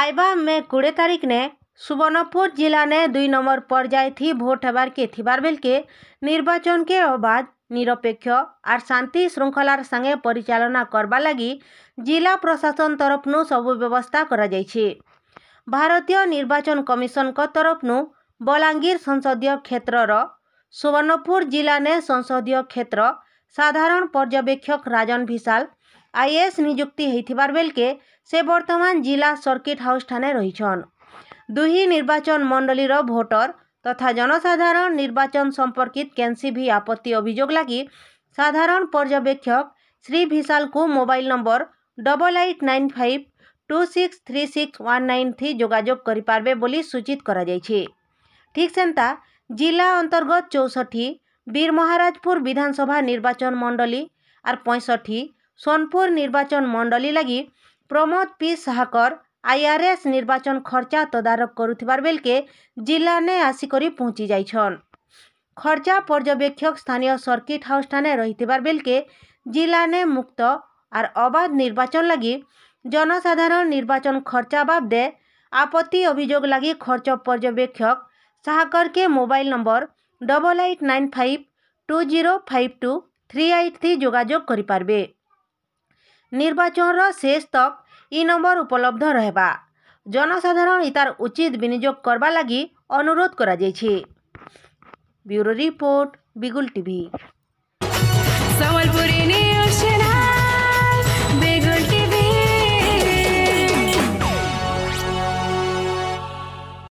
આયબા મેં કુડે તારીખને સુવર્ણપુર જિલ્લાને દુઈ નંબર પર્યાયથી ભોટ હેબારકે થિબાર બેલકે নির্বাচনকে অবাধ নিরপেক্ষ আর শান্তি শৃঙ্খলার সাথে পরিচালনা করবা লাগি জেলা প্রশাসন তরফনু সবু ব্যবস্থা করা যাইছে ভারতীয় নির্বাচন কমিশনক তরফনু বলাঙ্গীর সংসদীয় ক্ষেত্রর সুবর্ণপুর জিলানে সংসদীয় ক্ষেত্র সাধারণ পর্যবেক্ষক রাজন ভিশাল ଆଇଏଏସ୍ ନିଯୁକ୍ତି ହେଇଥିବାର ବେଲ୍କେ ସେ ବର୍ତ୍ତମାନ ଜିଲ୍ଲା ସର୍କିଟ୍ ହାଉସ୍ ଠାନେ ରହିଛନ୍ ଦୁହି ନିର୍ବାଚନ ମଣ୍ଡଳୀର ଭୋଟର ତଥା ଜନସାଧାରଣ ନିର୍ବାଚନ ସମ୍ପର୍କିତ କେନ୍ସି ଭି ଆପତ୍ତି ଅଭିଯୋଗ ଲାଗି ସାଧାରଣ ପର୍ଯ୍ୟବେକ୍ଷକ ଶ୍ରୀ ଭିଶାଲଙ୍କୁ mobile number double eight nine five two six three six one nine three ଯୋଗାଯୋଗ କରିପାରିବେ ବୋଲି ସୂଚିତ କରାଯାଇଛି ଠିକ୍ ସେନ୍ତା ଜିଲ୍ଲା ଅନ୍ତର୍ଗତ ଚଉଷଠି ବୀର ମହାରାଜପୁର ବିଧାନସଭା ନିର୍ବାଚନ ମଣ୍ଡଳୀ ଆର୍ ପঁয়ଷଠି ସୋନପୁର ନିର୍ବାଚନ ମଣ୍ଡଳୀ ଲାଗି ପ୍ରମୋଦ ପି ଶାହକର ଆଇଆର୍ଏସ୍ ନିର୍ବାଚନ ଖର୍ଚ୍ଚା ତଦାରଖ କରୁଥିବାର ବେଲକେ ଜିଲ୍ଲାନେ ଆସିକରି ପହଞ୍ଚି ଯାଇଛନ୍ ଖର୍ଚ୍ଚା ପର୍ଯ୍ୟବେକ୍ଷକ ସ୍ଥାନୀୟ ସର୍କିଟ୍ ହାଉସ୍ ଠାନେ ରହିଥିବାର ବେଲକେ ଜିଲ୍ଲାନେ ମୁକ୍ତ আর অবাধ নির্বাচন লাগি জনসাধারণ নির্বাচন খরচা বাবদে আপত্তি অভিযোগ লাগি খরচ পর্যবেক্ষক সাহাকরকে mobile number double eight nine five two zero five two three eight three যোগাযোগ করিপারবে ନିର୍ବାଚନର ଶେଷ ତକ୍ ଇ ନମ୍ବର ଉପଲବ୍ଧ ରହିବା ଜନସାଧାରଣ ଇତାର ଉଚିତ ବିନିଯୋଗ କରିବା ଲାଗି ଅନୁରୋଧ କରାଯାଇଛି ବ୍ୟୁରୋ ରିପୋର୍ଟ ବିଗୁଲ ଟିଭି